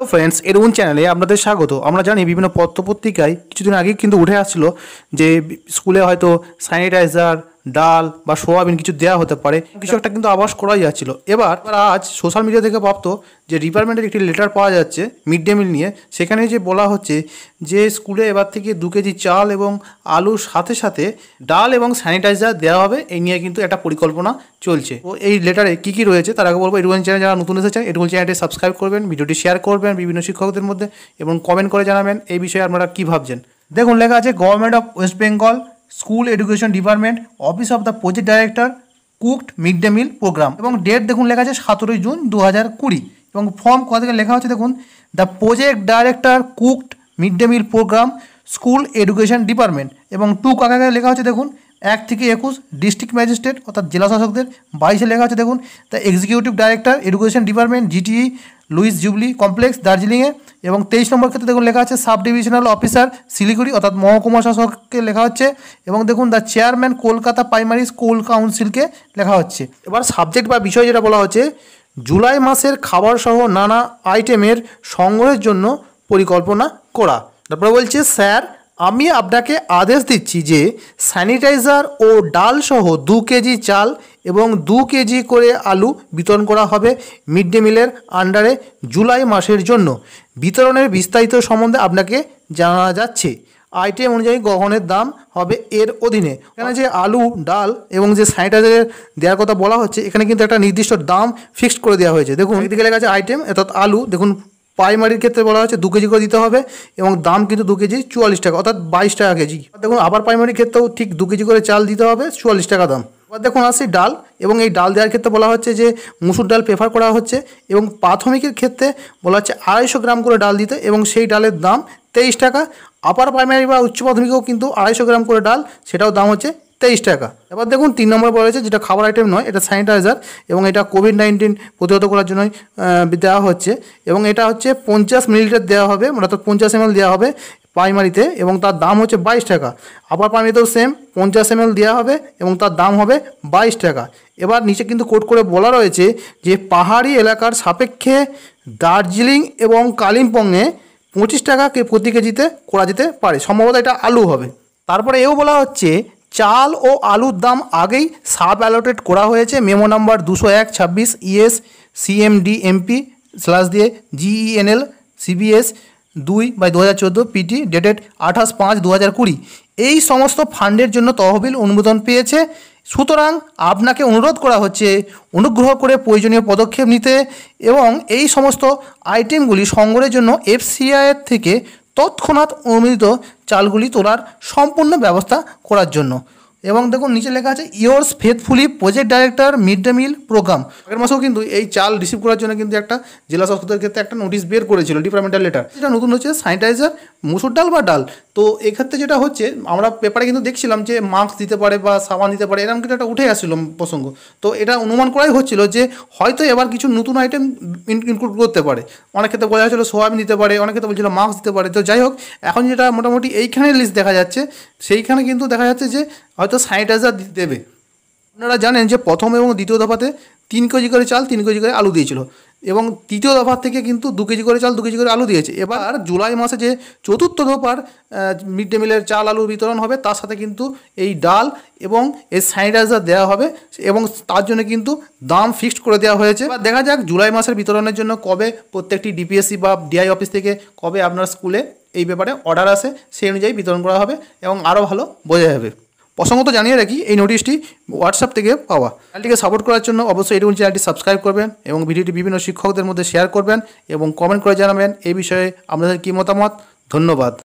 hello friends এরুন চ্যানেলে আপনাদের স্বাগত আমরা জানি বিভিন্ন পত্রপত্রিকায় কিছুদিন আগে কিন্তু উঠে আসছিল যে স্কুলে হয়তো স্যানিটাইজার ডাল বা সোয়াবিন কিছু দেওয়া হতে পারে কিছু একটা কিন্তু আবাস করাই যাচ্ছিল এবার আজ সোশ্যাল মিডিয়া থেকে প্রাপ্ত যে ডিপার্টমেন্টের একটি লেটার পাওয়া যাচ্ছে মিড ডে মিল নিয়ে সেখানে যে বলা হচ্ছে যে স্কুলে এবার থেকে দু কেজি চাল এবং আলুর সাথে সাথে ডাল এবং স্যানিটাইজার দেওয়া হবে এই নিয়ে কিন্তু একটা পরিকল্পনা চলছে তো এই লেটারে কী কী রয়েছে তার আগে বলবো এডুকেশন চ্যানেল যারা নতুন এসেছেন এডুকেশন চ্যানেলটি সাবস্ক্রাইব করবেন ভিডিওটি শেয়ার করবেন বিভিন্ন শিক্ষকদের মধ্যে এবং কমেন্ট করে জানাবেন এই বিষয়ে আপনারা কী ভাবছেন দেখুন লেখা আছে government of West Bengal school education department office of the project director cooked mid day meal programme এবং ডেট দেখুন লেখা আছে সতেরোই জুন দু হাজার কুড়ি এবং ফর্ম কোথা থেকে লেখা হচ্ছে দেখুন the project director cooked mid day meal programme school education department এবং টু কাকে লেখা হচ্ছে দেখুন এক থেকে একুশ ডিস্ট্রিক্ট ম্যাজিস্ট্রেট অর্থাৎ জেলা শাসকদের বাইশে লেখা আছে দেখুন তা executive director education department GTE Lewis Jubilee complex দার্জিলিংয়ে এবং তেইশ নম্বর ক্ষেত্রে দেখুন লেখা আছে সাব ডিভিশনাল অফিসার শিলিগুড়ি অর্থাৎ মহকুমা শাসককে লেখা হচ্ছে এবং দেখুন the chairman Kolkata primary school কাউন্সিলকে লেখা হচ্ছে এবার সাবজেক্ট বা বিষয় যেটা বলা হচ্ছে জুলাই মাসের খাবারসহ নানা আইটেমের সংগ্রহের জন্য পরিকল্পনা করা তারপরে বলছে স্যার আমি আপনাকে আদেশ দিচ্ছি যে স্যানিটাইজার ও ডাল সহ দু কেজি চাল এবং দু কেজি করে আলু বিতরণ করা হবে মিড ডে মিলের আন্ডারে জুলাই মাসের জন্য বিতরণের বিস্তারিত সম্বন্ধে আপনাকে জানা যাচ্ছে আইটেম অনুযায়ী গহনের দাম হবে এর অধীনে এখানে যে আলু ডাল এবং যে স্যানিটাইজারের দেওয়ার কথা বলা হচ্ছে এখানে কিন্তু একটা নির্দিষ্ট দাম ফিক্সড করে দেওয়া হয়েছে দেখুন এদিকে লেখা আছে আইটেম অর্থাৎ আলু দেখুন প্রাইমারির ক্ষেত্রে বলা হচ্ছে দু কেজি করে দিতে হবে এবং দাম কিন্তু দু কেজি চুয়াল্লিশ টাকা অর্থাৎ বাইশ টাকা কেজি দেখুন আবার পাইমারির ক্ষেত্রেও ঠিক দু কেজি করে চাল দিতে হবে চুয়াল্লিশ টাকা দাম এবার দেখুন আসি ডাল এবং এই ডাল দেওয়ার ক্ষেত্রে বলা হচ্ছে যে মুসুর ডাল প্রেফার করা হচ্ছে এবং প্রাথমিকের ক্ষেত্রে বলা হচ্ছে আড়াইশো গ্রাম করে ডাল দিতে এবং সেই ডালের দাম তেইশ টাকা আপার প্রাইমারি বা উচ্চ প্রাথমিকেও কিন্তু আড়াইশো গ্রাম করে ডাল সেটাও দাম হচ্ছে তেইশ টাকা এবার দেখুন তিন নম্বর বলা হয়েছে যেটা খাবার আইটেম নয় এটা স্যানিটাইজার এবং এটা কোভিড নাইন্টিন প্রতিহত করার জন্য দেওয়া হচ্ছে এবং এটা হচ্ছে পঞ্চাশ মিলিলিটার দেওয়া হবে অর্থাৎ পঞ্চাশ এমএল দেওয়া হবে প্রাইমারিতে এবং তার দাম হচ্ছে বাইশ টাকা আপার প্রাইমারিতেও সেম পঞ্চাশ এমএল দেওয়া হবে এবং তার দাম হবে বাইশ টাকা এবার নিচে কিন্তু কোট করে বলা রয়েছে যে পাহাড়ি এলাকার সাপেক্ষে দার্জিলিং এবং কালিম্পংয়ে পঁচিশ টাকা প্রতি কেজিতে করা যেতে পারে সম্ভবত এটা আলু হবে তারপরে এও বলা হচ্ছে চাল ও আলুর দাম আগেই সাব অ্যালোটেড করা হয়েছে মেমো নাম্বার দুশো এক ছাব্বিশ ইএস সিএমডি এমপি স্ল্যাশ দিয়ে জিইএনএল সিবিএস দুই বাই দু হাজার চোদ্দো পিটি ডেটেড আঠাশ পাঁচ দু হাজার কুড়ি এই সমস্ত ফান্ডের জন্য তহবিল অনুমোদন পেয়েছে সুতরাং আপনাকে অনুরোধ করা হচ্ছে অনুগ্রহ করে প্রয়োজনীয় পদক্ষেপ নিতে এবং এই সমস্ত আইটেমগুলি সংগ্রহের জন্য এফসিআইয়ের থেকে তৎক্ষণাৎ অনুমোদিত চালগুলি তোলার সম্পূর্ণ ব্যবস্থা করার জন্য এবং দেখুন নিচে লেখা আছে yours faithfully project director mid day meal programme আগের মাসেও কিন্তু এই চাল রিসিভ করার জন্য কিন্তু একটা জেলা সংসদের ক্ষেত্রে একটা নোটিশ বের করেছিল ডিপার্টমেন্টাল লেটার এটা নতুন হচ্ছে স্যানিটাইজার মুসুর ডাল বা ডাল তো এক্ষেত্রে যেটা হচ্ছে আমরা পেপারে কিন্তু দেখছিলাম যে মাস্ক দিতে পারে বা সাবান দিতে পারে এরকম কিন্তু একটা উঠে আসছিল প্রসঙ্গ তো এটা অনুমান করাই হচ্ছিল যে হয়তো এবার কিছু নতুন আইটেম ইনক্লুড করতে পারে অনেক ক্ষেত্রে বোঝা যাচ্ছিলো সোয়াবিন দিতে পারে অনেক ক্ষেত্রে বলছিল মাস্ক দিতে পারে তো যাই হোক এখন যেটা মোটামুটি এইখানে লিস্ট দেখা যাচ্ছে সেইখানে কিন্তু দেখা যাচ্ছে যে হয়তো স্যানিটাইজার দেবে আপনারা জানেন যে প্রথম এবং দ্বিতীয় দফাতে তিন কেজি করে চাল তিন কেজি করে আলু দিয়েছিল এবং তৃতীয় দফার থেকে কিন্তু দু কেজি করে চাল দু কেজি করে আলু দিয়েছে এবার জুলাই মাসে যে চতুর্থ দফার মিড ডে মিলের চাল আলু বিতরণ হবে তার সাথে কিন্তু এই ডাল এবং এই স্যানিটাইজার দেওয়া হবে এবং তার জন্য কিন্তু দাম ফিক্সড করে দেওয়া হয়েছে বা দেখা যাক জুলাই মাসের বিতরণের জন্য কবে প্রত্যেকটি ডিপিএসসি বা ডিআই অফিস থেকে কবে আপনার স্কুলে এই ব্যাপারে অর্ডার আসে সেই অনুযায়ী বিতরণ করা হবে এবং আরও ভালো বোঝা যাবে প্রসঙ্গত জানিয়ে রাখি এই নোটিশটি হোয়াটসঅ্যাপ থেকে পাওয়া চ্যানেলটিকে সাপোর্ট করার জন্য অবশ্যই এরকম চ্যানেলটি সাবস্ক্রাইব করবেন এবং ভিডিওটি বিভিন্ন শিক্ষকদের মধ্যে শেয়ার করবেন এবং কমেন্ট করে জানাবেন এই বিষয়ে আপনাদের কী মতামত ধন্যবাদ